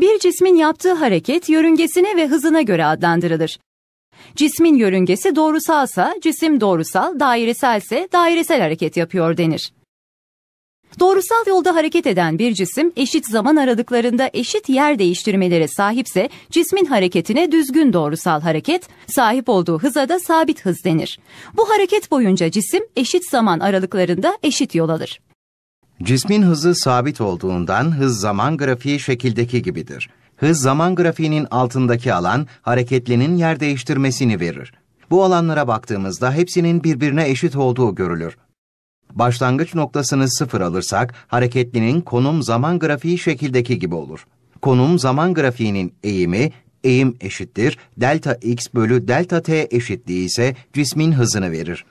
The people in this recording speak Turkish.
Bir cismin yaptığı hareket yörüngesine ve hızına göre adlandırılır. Cismin yörüngesi doğrusalsa cisim doğrusal, dairесelse dairesel hareket yapıyor denir. Doğrusal yolda hareket eden bir cisim eşit zaman aralıklarında eşit yer değiştirmelere sahipse cismin hareketine düzgün doğrusal hareket, sahip olduğu hıza da sabit hız denir. Bu hareket boyunca cisim eşit zaman aralıklarında eşit yol alır. Cismin hızı sabit olduğundan hız zaman grafiği şekildeki gibidir. Hız zaman grafiğinin altındaki alan hareketlinin yer değiştirmesini verir. Bu alanlara baktığımızda hepsinin birbirine eşit olduğu görülür. Başlangıç noktasını sıfır alırsak hareketlinin konum zaman grafiği şekildeki gibi olur. Konum zaman grafiğinin eğimi, eğim eşittir, delta x bölü delta t eşitliği ise cismin hızını verir.